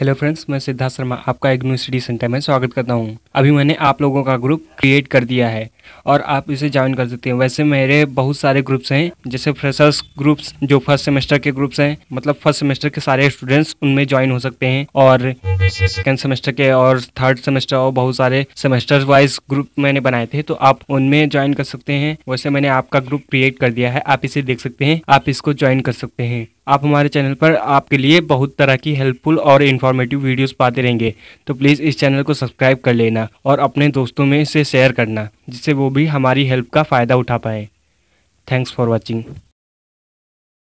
hello friends मैं सिद्धार्थ शर्मा आपका एक सेंटर में स्वागत करता हूँ अभी मैंने आप लोगों का ग्रुप क्रिएट कर दिया है और आप इसे ज्वाइन कर सकते हैं वैसे मेरे बहुत सारे ग्रुप्स हैं जैसे फ्रेशर्स ग्रुप्स जो फर्स्ट सेमेस्टर के ग्रुप्स हैं मतलब फर्स्ट सेमेस्टर के सारे स्टूडेंट्स उनमें ज्वाइन हो सकते हैं और सेकेंड सेमेस्टर के और थर्ड सेमेस्टर और बहुत सारे सेमेस्टर वाइज ग्रुप मैंने बनाए थे तो आप उनमें ज्वाइन कर सकते हैं वैसे मैंने आपका ग्रुप क्रिएट कर दिया है आप इसे देख सकते हैं आप इसको ज्वाइन कर सकते हैं आप हमारे चैनल पर आपके लिए बहुत तरह की हेल्पफुल और इन्फॉर्मेटिव वीडियोस पाते रहेंगे तो प्लीज़ इस चैनल को सब्सक्राइब कर लेना और अपने दोस्तों में इसे शेयर करना जिससे वो भी हमारी हेल्प का फ़ायदा उठा पाए थैंक्स फॉर वॉचिंग